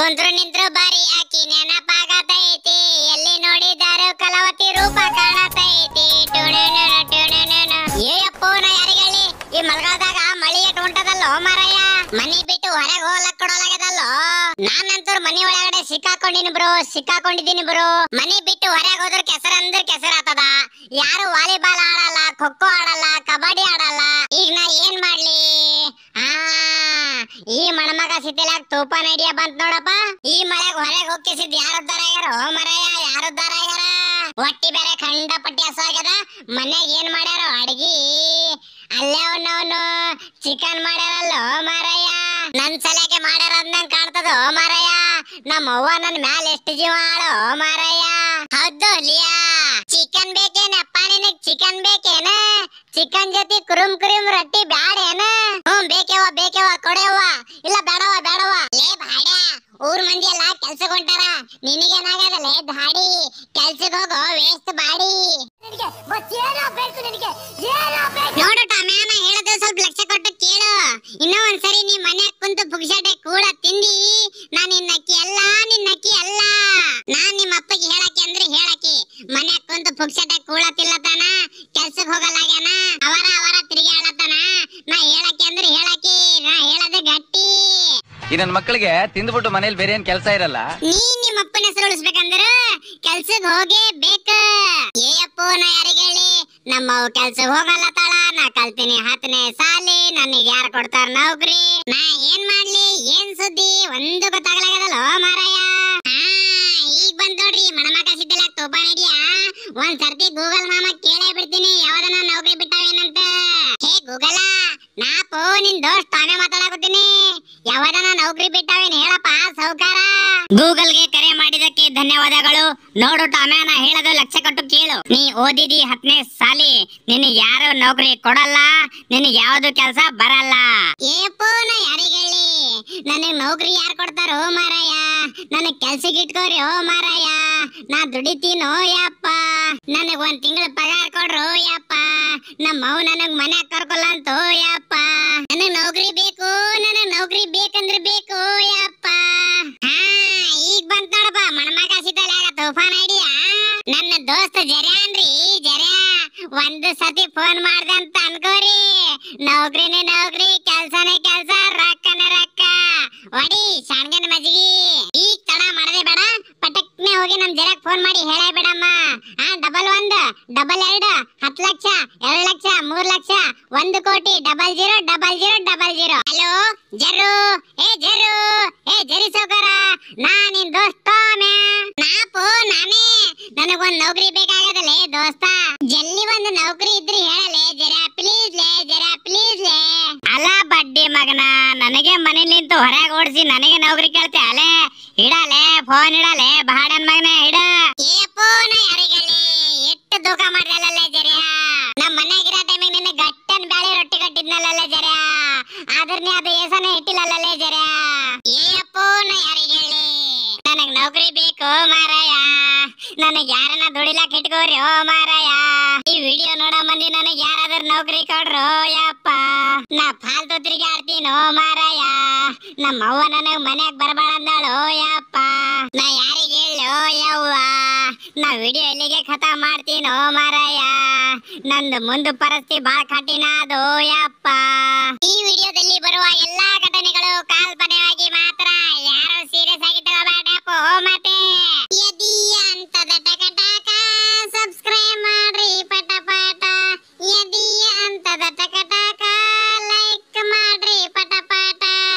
ಕುಂತ್ರು ನಿಂತ್ರು ಬಾರಿ ಆಕಿ ನೆನಪಾಗತೈತಿ ಎಲ್ಲಿ ನೋಡಿದಾರು ಕಲಾವತಿ ರೂಪ ಕಾಣತೈತಿ ಏಯಪ್ಪೋ ನಾ ಹೇಳಿ ಈ ಮಲಗಾದಾಗ ಮಳಿ ಎಟ್ ಹೊಂಟದಲ್ಲೋ ಮಾರಯ್ಯ ಮನಿ ಬಿಟ್ಟು ಹೊರಗೆ ಹೋಗ್ಲಕ್ ಕೊಡೋಲಾಗದಲ್ಲೋ ನಾನಂತೂ ಮನಿ ಒಳಗಡೆ ಸಿಕ್ಕಾಕೊಂಡಿನಿ ಬ್ರೋ ಸಿಕ್ಕಾಕೊಂಡಿದ್ದೀನಿ ಬ್ರೋ ಮನಿ ಬಿಟ್ಟು ಹೊರಗೆ ಹೋದ್ರ ಕೆಸರ ಅಂದ್ರೆ ಕೆಸರ ಆತದ ಯಾರು ವಾಲಿಬಾಲ್ ಆಡಲ್ಲ ಖೋ ಖೋ ಆಡಲ್ಲ ಕಬಡ್ಡಿ ಆಡಲ್ಲ ಹೊಲ್ದಾಗ ತೂಫಾನ್ ಐಡಿಯಾ ಬಂತ ನೋಡಪ್ಪ ಈ ಮಳೆಗ್ ಹೊರಗೆ ಹೋಗಿಸಿದ್ ಯಾರು ಉದ್ದಾರ ಆಗ್ಯಾರ ಓ ಮರಯ ಯಾರು ಉದ್ದಾರ ಆಗ್ಯಾರ ಬೇರೆ ಖಂಡ ಪಟ್ಟಿ ಹಸಾಗ್ಯದ ಮನ್ಯಾಗ ಏನ್ ಮಾಡ್ಯಾರ ಅಡ್ಗಿ ಅಲ್ಲೇ ಅವನವನು ಚಿಕನ್ ಮಾಡ್ಯಾರಲ್ಲ ಓ ಮಾರಯ್ಯ ನನ್ ಸಲಕ್ಕೆ ಮಾಡ್ಯಾರ ಅಂದಂಗ್ ಕಾಣ್ತದ ಓ ಮಾರಯ್ಯ ನಮ್ಮ ಅವ್ವ ನನ್ ಮ್ಯಾಲ ಎಷ್ಟು ಜೀವ ಆಳು ಓ ಮಾರಯ್ಯ ಹೌದು ಲಿಯಾ ಚಿಕನ್ ಬೇಕೇನಪ್ಪ ನಿನಗ್ ಚಿಕನ್ ಬೇಕೇನ ಚಿಕನ್ ಜೊತೆ ಕುರುಮ್ ಕುರುಮ್ ರೊಟ್ಟಿ ಬ್ಯಾಡೇನ ಹೊಂಟಾರ ನಿನಗೇನಾಗದಲ್ಲ ದಾಡಿ ಕೆಲ್ಸಕ್ಕೆ ಹೋಗೋ ವೇಸ್ಟ್ ಬಾಡಿ ನೋಡು ಟಮ್ಯಾನ ಹೇಳದ ಸ್ವಲ್ಪ ಲಕ್ಷ ಕೊಟ್ಟು ಕೇಳು ಇನ್ನೂ ಒಂದ್ಸರಿ ನೀ ಮನೆ ಕುಂತು ಪುಗ್ಸಟೆ ಕೂಡ ತಿಂದಿ ನಾನು ನಿನ್ನಕ್ಕಿ ಅಲ್ಲ ನಿನ್ನಕ್ಕಿ ಅಲ್ಲ ನಾನ್ ನಿಮ್ಮ ಅಪ್ಪಗೆ ಹೇಳಕ್ಕೆ ಅಂದ್ರೆ ಹೇಳಕ್ಕೆ ಮನೆ ಕುಂತು ಪುಗ್ಸಟೆ ಕೂಳತಿಲ್ಲ ತಾನ ಕೆಲ್ಸಕ್ಕೆ ಹೋಗಲಾಗ್ಯಾನ ಅವರ ಅವರ ತಿರುಗಾಡತಾನ ನಾ ಹೇಳಕ್ಕೆ ಅಂದ್ರೆ ಹೇಳಕ್ಕೆ ನಾ ಹೇಳದೆ ಗಟ್ಟಿ ಈ ನನ್ ಮಕ್ಕಳಿಗೆ ತಿಂದ್ಬಿಟ್ಟು ಮನೇಲಿ ಬೇರೆ ಏನ್ ಕೆಲಸ ಇರಲ್ಲ ನೀನ್ ನಿಮ್ಮ ಅಪ್ಪನ ಹೆಸರು ಉಳಿಸ್ಬೇಕಂದ್ರ ಕೆಲ್ಸಕ್ ಹೋಗೇ ಬೇಕ ಏ ಅಪ್ಪ ನಾ ಯಾರಿಗೆ ಹೇಳಿ ನಮ್ಮ ಅವ್ ಕೆಲ್ಸಕ್ ಹೋಗಲ್ಲ ತಾಳ ನಾ ಕಲ್ತಿನಿ ಹತ್ತನೇ ಸಾಲಿ ನನಗೆ ಯಾರು ಕೊಡ್ತಾರ ನೌಕರಿ ನಾ ಏನ್ ಮಾಡ್ಲಿ ಏನ್ ಸುದ್ದಿ ಒಂದು ಗೊತ್ತಾಗ್ಲಾಗದಲ್ಲ ಮಾರಾಯ ಈಗ ಬಂದ್ ನೋಡ್ರಿ ಮಣಮಕ ಸಿದ್ದಿಲ್ಲ ತೋಪಾ ಹಿಡಿಯಾ ಒಂದ್ ಸರ್ತಿ ಗೂಗಲ್ ಮಾಮ ಕೇಳೇ ಬಿಡ್ತೀನಿ ಯಾವ್ದನ ನೌಕರಿ ಬಿಟ್ಟಾವೇನಂತ ಹೇ ಗೂಗಲ ನಾ ಪೋ ನಿನ್ ದೋಸ್ತ ತಾನೇ ಮಾತಾಡಕತ್ತೀನಿ ಯಾವದನ ನೌಕರಿ ಬಿಟ್ಟವೇನ್ ಹೇಳಪ್ಪ ಸೌಕಾರ ಗೂಗಲ್ಗೆ ಕರೆ ಮಾಡಿದಕ್ಕೆ ಧನ್ಯವಾದಗಳು ನೋಡು ಟಾಮ್ಯಾನ ಹೇಳದ ಲಕ್ಷ ಕೊಟ್ಟು ಕೇಳು ನೀ ಓದಿದಿ ಹತ್ತನೇ ಸಾಲಿ ನಿನ್ ಯಾರು ನೌಕರಿ ಕೊಡಲ್ಲ ನಿನ್ ಯಾವ್ದು ಕೆಲ್ಸ ಬರಲ್ಲ ಏಪೋ ನಾ ಯಾರಿಗೆ ಹೇಳಿ ನನಗ್ ನೌಕರಿ ಯಾರು ಕೊಡ್ತಾರ ಓ ಮಾರಾಯ ನನಗ್ ಕೆಲ್ಸಕ್ಕೆ ಇಟ್ಕೋರಿ ಓ ಮಾರಾಯ ನಾ ದುಡಿತೀನೋ ಯಪ್ಪ ನನಗ್ ಒಂದ್ ತಿಂಗಳ ಪಗಾರ ಕೊಡ್ರೋ ಯಪ್ಪ ನಮ್ಮ ಅವ್ ನನಗ್ ಮನ್ಯಾಗ ಕರ್ಕೊಲ್ಲ ಅಂತ ಯಪ್ಪ ಮಣಮಗ ಸಿದ್ದಲ್ಯಾಗ ತೂಫಾನ್ ಐಡಿಯಾ ನನ್ನ ದೋಸ್ತ ಜರ್ಯಾನ್ರಿ ಜರ್ಯಾ ಒಂದ್ ಸತಿ ಫೋನ್ ಮಾಡ್ದಂತ ಅನ್ಕೋರಿ ನೌಕರಿನೇ ನೌಕರಿ ಕೆಲ್ಸನೇ ಕೆಲ್ಸ ರೊಕ್ಕನೇ ರೊಕ್ಕ ಒಡಿ ನಮ್ ಜರಾಕ್ ಫೋನ್ ಮಾಡಿ ಹೇಳೇ ಬಿಡಮ್ಮ ಆ ಡಬಲ್ ಒಂದು ಡಬಲ್ ಎರಡು ಹತ್ತು ಲಕ್ಷ ಎರಡು ಲಕ್ಷ ಮೂರ್ ಲಕ್ಷ ಒಂದು ಕೋಟಿ double zero double zero double zero hello ಜರು ಏ ಜರು ಏ ಜರಿ ಸೌಕರ ನಾ ನಿನ್ ದೋಸ್ತ ನಾ ನಾಪು ನಾನೇ ನನಗೊಂದ್ ನೌಕರಿ ಬೇಕಾಗದಲೇ ದೋಸ್ತ ಜಲ್ಲಿ ಒಂದು ನೌಕರಿ ಇದ್ರಿ ಹೇಳಲೇ ಜರಾ ಪ್ಲೀಸ್ ಲೇ ಜರಾ ಪ್ಲೀಸ್ ಲೇ ಅಲ್ಲ ಬಡ್ಡಿ ಮಗನ ನನಗೆ ಮನೇಲಿಂತ ಹೊರಗೆ ಓಡಿಸಿ ನನಗೆ ನೌಕರಿ ಕೇಳ್ತೆ ಅಲೇ ಇಡಲೆ ಫೋನ್ ಇಡಲೆ ಬಾಡನ್ ಮಗನೆ ಇಡ ಫೋನ್ ಯಾರಿಗಲ್ಲಿ ಎಷ್ಟು ದೂಕ ಮಾಡ್ರಲ್ಲ ಜರಿಯ ನಮ್ಮ ಮನೆಗೆ ಇರೋ ಟೈಮಿಗೆ ನಿನ್ನ ಗಟ್ಟನ್ ಬ್ಯಾಳಿ ರೊಟ್ಟಿ ಕಟ್ಟಿದ್ನಲ್ಲ ಜರಿಯ ಆದ್ರನೇ ಅದು ಏಸನ ಇಟ್ಟಿಲ್ಲಲ್ಲ ಜರಿಯ ಫೋನ್ ಯಾರಿಗೇಳಿ ನನಗೆ ನೌಕರಿ ಬೇಕು ಮಾರಾಯ ನನಗೆ ಯಾರನ್ನ ದುಡಿಲಾಕ್ ಇಟ್ಕೋರಿ ಓ ಮಾರಾಯ ಈ ವಿಡಿಯೋ ನೋಡೋ ಮಂದಿ ನನಗೆ ಯಾರಾದ್ರೂ ನೌಕರಿ ಕೊಡ್ರೋ ಯಪ್ಪ ನಾ ಫಾಲ್ತು ತಿರುಗಾಡ್ತೀನೋ ಮಾರಾಯ ನಮ್ಮ ಅವ್ವ ನನಗ್ ಮನ್ಯಾಗ ಬರಬೇಡ ಯಪ್ಪ ನಾ ಯಾರಿಗೆ ಯವ್ವ ನಾ ವಿಡಿಯೋ ಇಲ್ಲಿಗೆ ಮಾಡ್ತೀನಿ ಓ ಮಾರಾಯ ನಂದು ಮುಂದೆ ಪರಿಸ್ಥಿತಿ ಬಾಳ ಕಠಿಣ ಅದು ಯಪ್ಪ ಈ ವಿಡಿಯೋದಲ್ಲಿ ಬರುವ ಎಲ್ಲಾ ಘಟನೆ